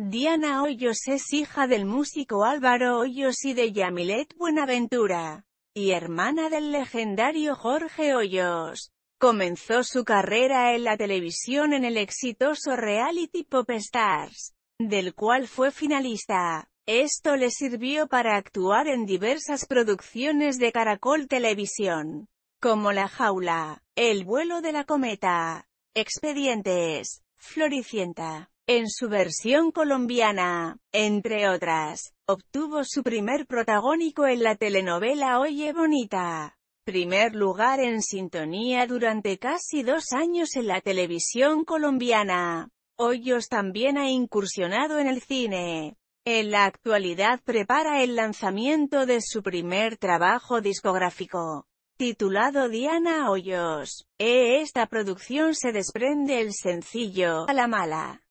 Diana Hoyos es hija del músico Álvaro Hoyos y de Yamilet Buenaventura, y hermana del legendario Jorge Hoyos. Comenzó su carrera en la televisión en el exitoso reality Pop Stars, del cual fue finalista. Esto le sirvió para actuar en diversas producciones de Caracol Televisión, como La Jaula, El vuelo de la cometa, Expedientes, Floricienta en su versión colombiana, entre otras, obtuvo su primer protagónico en la telenovela Oye Bonita. Primer lugar en sintonía durante casi dos años en la televisión colombiana. Hoyos también ha incursionado en el cine. En la actualidad prepara el lanzamiento de su primer trabajo discográfico titulado Diana Hoyos. esta producción se desprende el sencillo, A la mala.